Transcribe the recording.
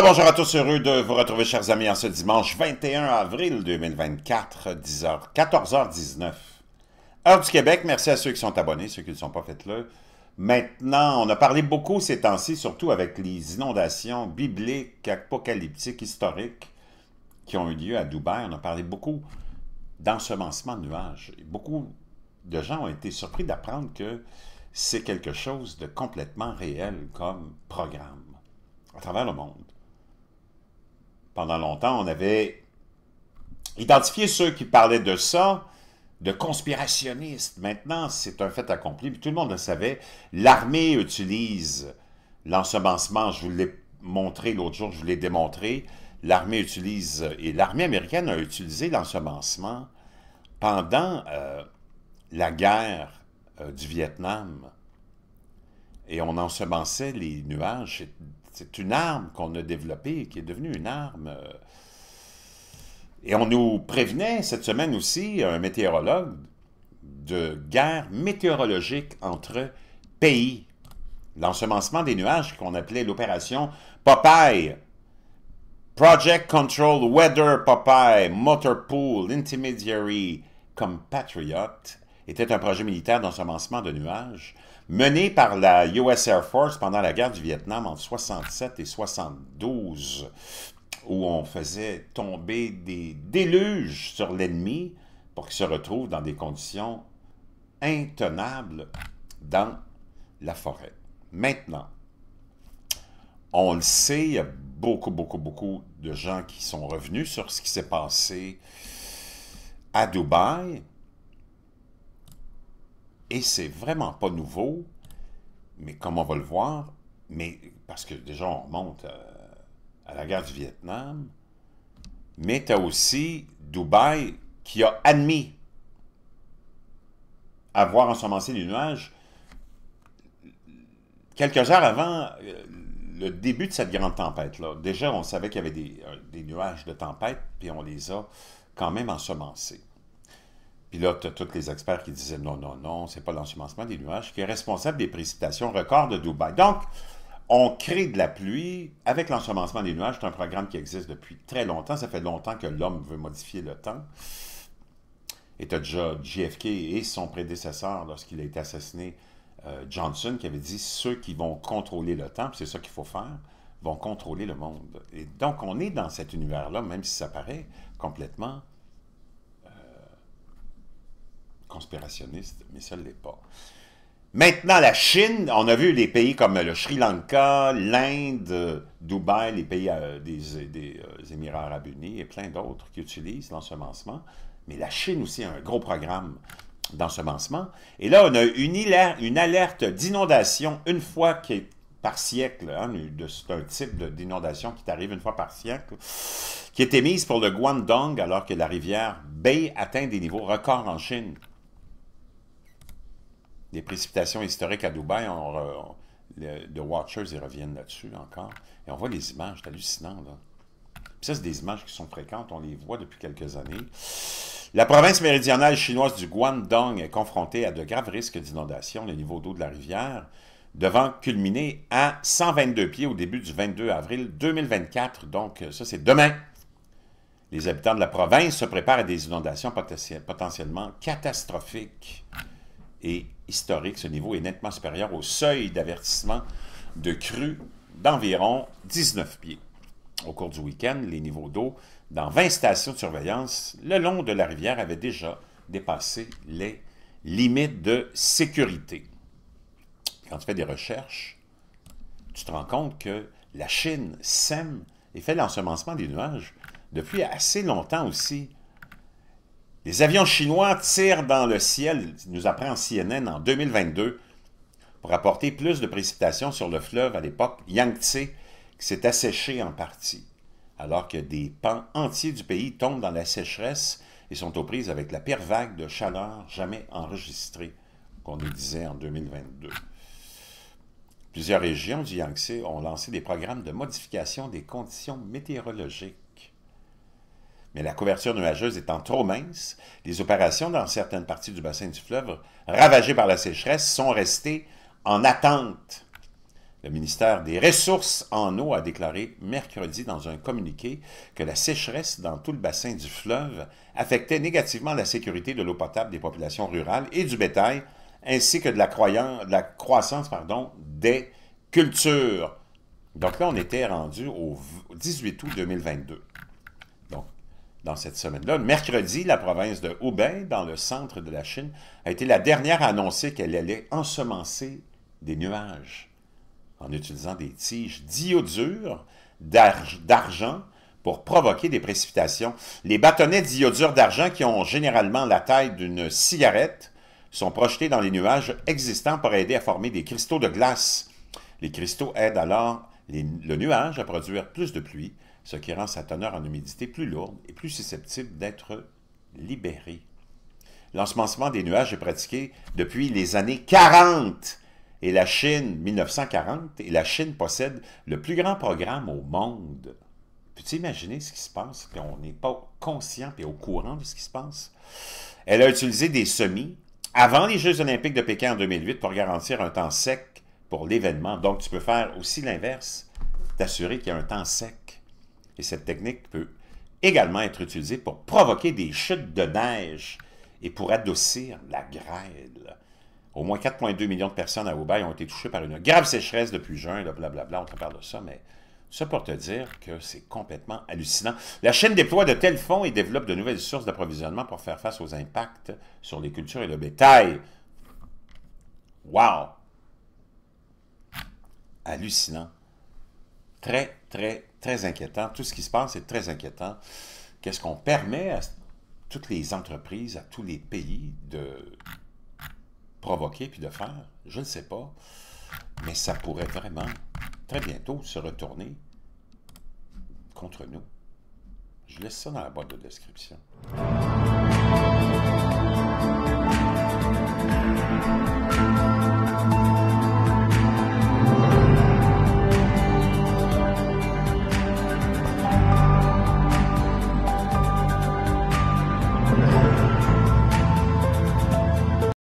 bonjour à tous, heureux de vous retrouver chers amis en ce dimanche 21 avril 2024, 10h, 14h19. Heure du Québec, merci à ceux qui sont abonnés, ceux qui ne sont pas, faites-le. Maintenant, on a parlé beaucoup ces temps-ci, surtout avec les inondations bibliques, apocalyptiques, historiques qui ont eu lieu à Dubaï. On a parlé beaucoup d'ensemencement de nuages. beaucoup de gens ont été surpris d'apprendre que c'est quelque chose de complètement réel comme programme à travers le monde pendant longtemps, on avait identifié ceux qui parlaient de ça, de conspirationnistes. Maintenant, c'est un fait accompli, tout le monde le savait. L'armée utilise l'ensemencement, je vous l'ai montré l'autre jour, je vous l'ai démontré. L'armée utilise, et l'armée américaine a utilisé l'ensemencement pendant euh, la guerre euh, du Vietnam. Et on ensemençait les nuages, c'est une arme qu'on a développée, qui est devenue une arme. Euh. et on nous prévenait cette semaine aussi, un météorologue, de guerre météorologique entre pays. L'ensemencement des nuages qu'on appelait l'opération Popeye. Project Control Weather Popeye, Motor Pool, Intermediary, Compatriot était un projet militaire d'ensemencement de nuages mené par la US Air Force pendant la guerre du Vietnam en 67 et 72, où on faisait tomber des déluges sur l'ennemi pour qu'il se retrouve dans des conditions intenables dans la forêt. Maintenant, on le sait, il y a beaucoup, beaucoup, beaucoup de gens qui sont revenus sur ce qui s'est passé à Dubaï. Et c'est vraiment pas nouveau, mais comme on va le voir, mais parce que déjà on remonte euh, à, la guerre du Vietnam, mais tu as aussi Dubaï qui a admis avoir ensemencé des nuages quelques heures avant euh, le début de cette grande tempête-là. Déjà, on savait qu'il y avait des, euh, des nuages de tempête, puis on les a quand même ensemencés. Puis là, tu as tous les experts qui disaient non, non, non, c'est pas l'ensemencement des nuages qui est responsable des précipitations records de Dubaï. Donc, on crée de la pluie avec l'ensemencement des nuages. C'est un programme qui existe depuis très longtemps. Ça fait longtemps que l'homme veut modifier le temps. Et tu as déjà JFK et son prédécesseur, lorsqu'il a été assassiné, euh, Johnson, qui avait dit ceux qui vont contrôler le temps, c'est ça qu'il faut faire, vont contrôler le monde. Et donc, on est dans cet univers-là, même si ça paraît complètement conspirationniste, mais ça ne l'est pas. Maintenant, la Chine, on a vu les pays comme le Sri Lanka, l'Inde, Dubaï, les pays euh, des, euh, Émirats arabes unis et plein d'autres qui utilisent l'ensemencement. Mais la Chine aussi a un gros programme d'ensemencement. Et là, on a une, alerte d'inondation une fois par siècle. Hein, c'est un type d'inondation qui arrive une fois par siècle, qui est émise pour le Guangdong alors que la rivière Bay atteint des niveaux records en Chine des précipitations historiques à Dubaï, on, The Watchers, ils reviennent là-dessus encore. Et on voit les images, c'est hallucinant. ça, c'est des images qui sont fréquentes, on les voit depuis quelques années. La province méridionale chinoise du Guangdong est confrontée à de graves risques d'inondation. Le niveau d'eau de la rivière devant culminer à 122 pieds au début du 22 avril 2024. Donc, ça, c'est demain. Les habitants de la province se préparent à des inondations potentiellement catastrophiques et historique, ce niveau est nettement supérieur au seuil d'avertissement de crue d'environ 19 pieds. Au cours du week-end, les niveaux d'eau dans 20 stations de surveillance le long de la rivière avaient déjà dépassé les limites de sécurité. Quand tu fais des recherches, tu te rends compte que la Chine sème et fait l'ensemencement des nuages depuis assez longtemps aussi. Les avions chinois tirent dans le ciel, nous apprend CNN en 2022, pour apporter plus de précipitations sur le fleuve à l'époque Yangtze, qui s'est asséché en partie, alors que des pans entiers du pays tombent dans la sécheresse et sont aux prises avec la pire vague de chaleur jamais enregistrée, qu'on nous disait en 2022. Plusieurs régions du Yangtze ont lancé des programmes de modification des conditions météorologiques mais la couverture nuageuse étant trop mince, les opérations dans certaines parties du bassin du fleuve, ravagées par la sécheresse, sont restées en attente. Le ministère des Ressources en eau a déclaré mercredi dans un communiqué que la sécheresse dans tout le bassin du fleuve affectait négativement la sécurité de l'eau potable des populations rurales et du bétail, ainsi que de la, croissance des cultures. Donc là, on était rendu au 18 août 2022 dans cette semaine-là. Mercredi, la province de Hubei, dans le centre de la Chine, a été la dernière à annoncer qu'elle allait ensemencer des nuages en utilisant des tiges d'iodure d'argent pour provoquer des précipitations. Les bâtonnets d'iodure d'argent, qui ont généralement la taille d'une cigarette, sont projetés dans les nuages existants pour aider à former des cristaux de glace. Les cristaux aident alors le nuage à produire plus de pluie, ce qui rend sa teneur en humidité plus lourde et plus susceptible d'être libérée. L'ensemencement des nuages est pratiqué depuis les années 40 et la Chine, 1940, et la Chine possède le plus grand programme au monde. Peux-tu imaginer ce qui se passe quand on n'est pas conscient et au courant de ce qui se passe? Elle a utilisé des semis avant les Jeux olympiques de Pékin en 2008 pour garantir un temps sec pour l'événement. Donc, tu peux faire aussi l'inverse, t'assurer qu'il y a un temps sec. Et cette technique peut également être utilisée pour provoquer des chutes de neige et pour adoucir la grêle. Au moins 4,2 millions de personnes à Hubei ont été touchées par une grave sécheresse depuis juin, bla blablabla, on te parle de ça, mais ça pour te dire que c'est complètement hallucinant. La chaîne déploie de tels fonds et développe de nouvelles sources d'approvisionnement pour faire face aux impacts sur les cultures et le bétail. Wow! Hallucinant. Très, très très inquiétant. Tout ce qui se passe est très inquiétant. Qu'est-ce qu'on permet à toutes les entreprises, à tous les pays de provoquer puis de faire? Je ne sais pas. Mais ça pourrait vraiment, très bientôt, se retourner contre nous. Je laisse ça dans la boîte de description.